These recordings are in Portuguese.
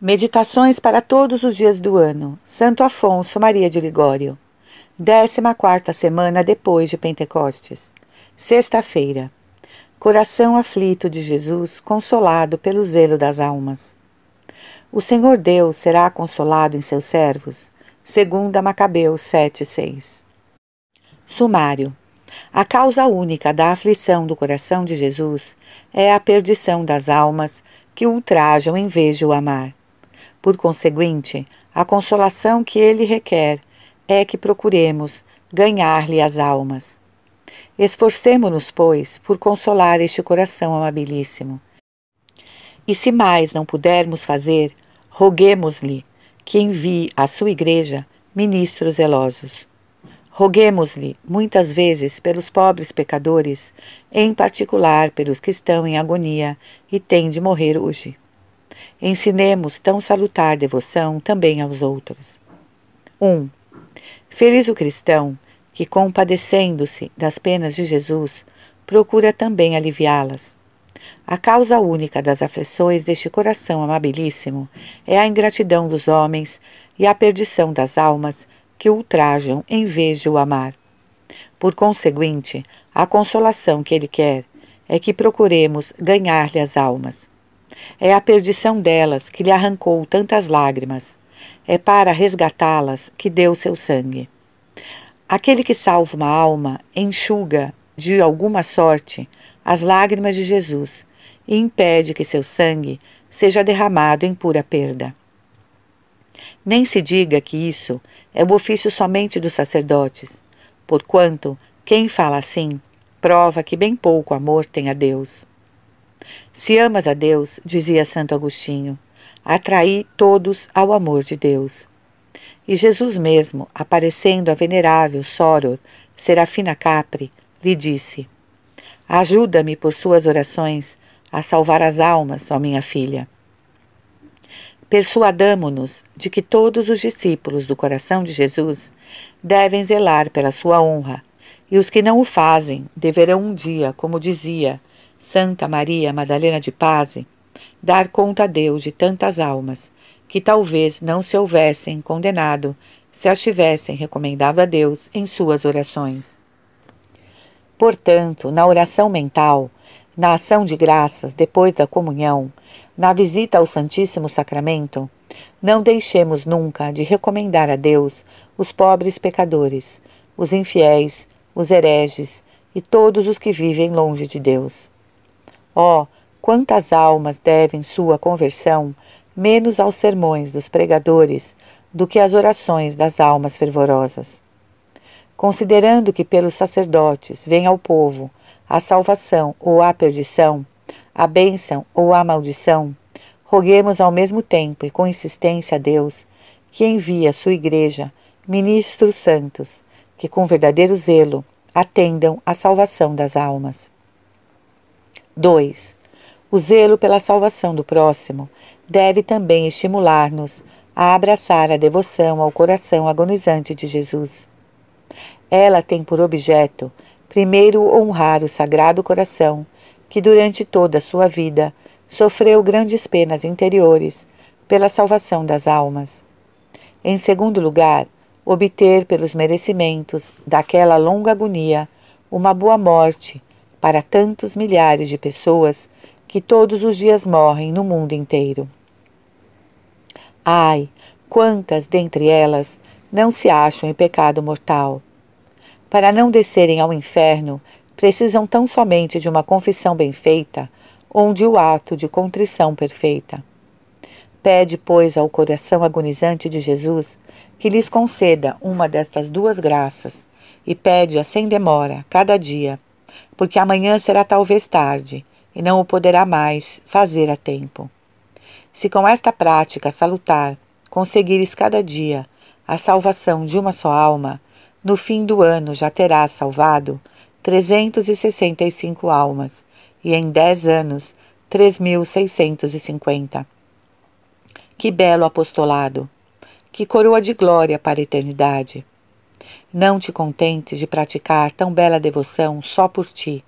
Meditações para todos os dias do ano. Santo Afonso Maria de Ligório. 14 semana depois de Pentecostes. Sexta-feira. Coração aflito de Jesus, consolado pelo zelo das almas. O Senhor Deus será consolado em seus servos. Segunda Macabeus 7:6. Sumário. A causa única da aflição do coração de Jesus é a perdição das almas que ultrajam em vez de o amar. Por conseguinte, a consolação que ele requer é que procuremos ganhar-lhe as almas. Esforcemo-nos, pois, por consolar este coração amabilíssimo. E se mais não pudermos fazer, roguemos-lhe que envie à sua igreja ministros zelosos. Roguemos-lhe muitas vezes pelos pobres pecadores, em particular pelos que estão em agonia e têm de morrer hoje. Ensinemos tão salutar devoção também aos outros. 1. Feliz o cristão que, compadecendo-se das penas de Jesus, procura também aliviá-las. A causa única das aflições deste coração amabilíssimo é a ingratidão dos homens e a perdição das almas que o ultrajam em vez de o amar. Por conseguinte, a consolação que ele quer é que procuremos ganhar-lhe as almas. É a perdição delas que lhe arrancou tantas lágrimas. É para resgatá-las que deu seu sangue. Aquele que salva uma alma enxuga, de alguma sorte, as lágrimas de Jesus e impede que seu sangue seja derramado em pura perda. Nem se diga que isso é o ofício somente dos sacerdotes, porquanto quem fala assim prova que bem pouco amor tem a Deus. Se amas a Deus, dizia Santo Agostinho, atraí todos ao amor de Deus. E Jesus mesmo, aparecendo a venerável Soror, Serafina Capri, lhe disse: Ajuda-me por suas orações a salvar as almas, ó minha filha. Persuadamo-nos de que todos os discípulos do coração de Jesus devem zelar pela sua honra, e os que não o fazem deverão um dia, como dizia Santa Maria Madalena de Paz, dar conta a Deus de tantas almas que talvez não se houvessem condenado se as tivessem recomendado a Deus em suas orações. Portanto, na oração mental, na ação de graças depois da comunhão, na visita ao Santíssimo Sacramento, não deixemos nunca de recomendar a Deus os pobres pecadores, os infiéis, os hereges e todos os que vivem longe de Deus. Ó, oh, quantas almas devem sua conversão menos aos sermões dos pregadores do que às orações das almas fervorosas. Considerando que pelos sacerdotes vem ao povo a salvação ou a perdição, a bênção ou a maldição, roguemos ao mesmo tempo e com insistência a Deus, que envia à sua igreja ministros santos, que com verdadeiro zelo atendam à salvação das almas. 2. O zelo pela salvação do próximo deve também estimular-nos a abraçar a devoção ao coração agonizante de Jesus. Ela tem por objeto, primeiro, honrar o Sagrado Coração, que durante toda a sua vida sofreu grandes penas interiores pela salvação das almas. Em segundo lugar, obter pelos merecimentos daquela longa agonia uma boa morte para tantos milhares de pessoas que todos os dias morrem no mundo inteiro. Ai, quantas dentre elas não se acham em pecado mortal? Para não descerem ao inferno, precisam tão somente de uma confissão bem feita, onde o ato de contrição perfeita. Pede, pois, ao coração agonizante de Jesus que lhes conceda uma destas duas graças, e pede-a sem demora, cada dia, porque amanhã será talvez tarde e não o poderá mais fazer a tempo. Se com esta prática salutar conseguires cada dia a salvação de uma só alma, no fim do ano já terás salvado 365 almas e em dez anos 3.650. Que belo apostolado! Que coroa de glória para a eternidade! Não te contentes de praticar tão bela devoção só por ti,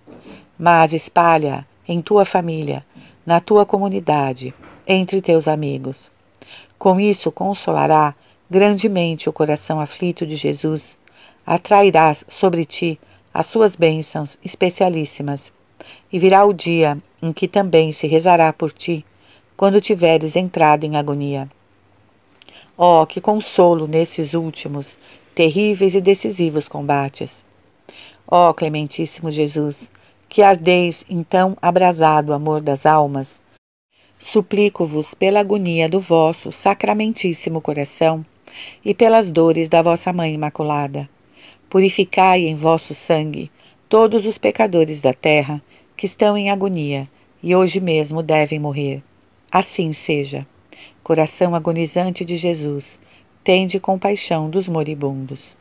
mas espalha em tua família, na tua comunidade, entre teus amigos. Com isso consolará grandemente o coração aflito de Jesus, atrairás sobre ti as suas bênçãos especialíssimas, e virá o dia em que também se rezará por ti, quando tiveres entrado em agonia. Oh, que consolo nesses últimos terríveis e decisivos combates. Ó oh, clementíssimo Jesus, que ardeis então abrasado o amor das almas, suplico-vos pela agonia do vosso sacramentíssimo coração e pelas dores da vossa Mãe Imaculada. Purificai em vosso sangue todos os pecadores da terra que estão em agonia e hoje mesmo devem morrer. Assim seja. Coração agonizante de Jesus, tende compaixão dos moribundos.